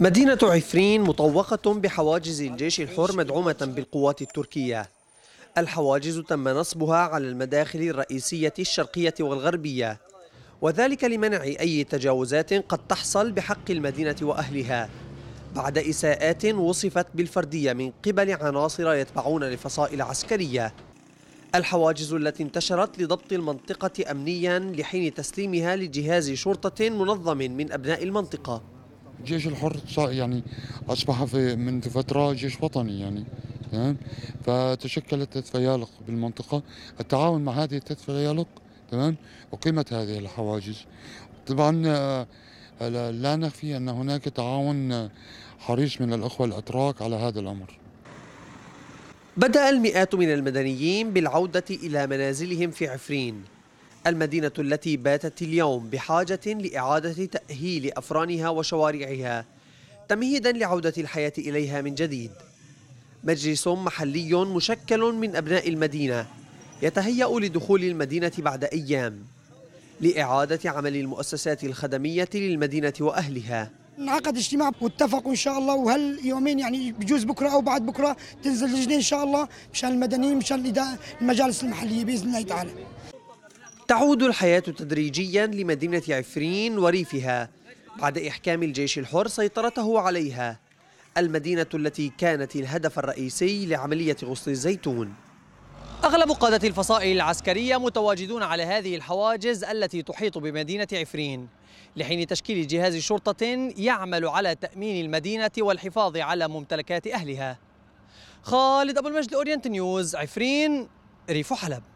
مدينة عفرين مطوقة بحواجز الجيش الحر مدعومة بالقوات التركية الحواجز تم نصبها على المداخل الرئيسية الشرقية والغربية وذلك لمنع أي تجاوزات قد تحصل بحق المدينة وأهلها بعد إساءات وصفت بالفردية من قبل عناصر يتبعون لفصائل عسكرية الحواجز التي انتشرت لضبط المنطقة أمنيا لحين تسليمها لجهاز شرطة منظم من أبناء المنطقة الجيش الحر يعني أصبح في من فترة جيش وطني يعني تمام فتشكلت تدفيالق بالمنطقة التعاون مع هذه التدفيالق تمام أقيمت هذه الحواجز طبعا آه، لا نخفي أن هناك تعاون حريص من الأخوة الأتراك على هذا الأمر بدأ المئات من المدنيين بالعودة إلى منازلهم في عفرين المدينة التي باتت اليوم بحاجة لإعادة تأهيل أفرانها وشوارعها تمهيدا لعودة الحياة إليها من جديد مجلس محلي مشكل من أبناء المدينة يتهيأ لدخول المدينة بعد أيام لإعادة عمل المؤسسات الخدمية للمدينة وأهلها انعقد اجتماع واتفقوا ان شاء الله وهل يومين يعني بجوز بكره او بعد بكره تنزل لجنه ان شاء الله مشان المدنيين مشان المجالس المحليه باذن الله تعالى. تعود الحياه تدريجيا لمدينه عفرين وريفها بعد احكام الجيش الحر سيطرته عليها. المدينه التي كانت الهدف الرئيسي لعمليه غسل الزيتون. أغلب قادة الفصائل العسكرية متواجدون على هذه الحواجز التي تحيط بمدينة عفرين لحين تشكيل جهاز شرطة يعمل على تأمين المدينة والحفاظ على ممتلكات أهلها خالد أبو المجد أورينت نيوز عفرين ريف حلب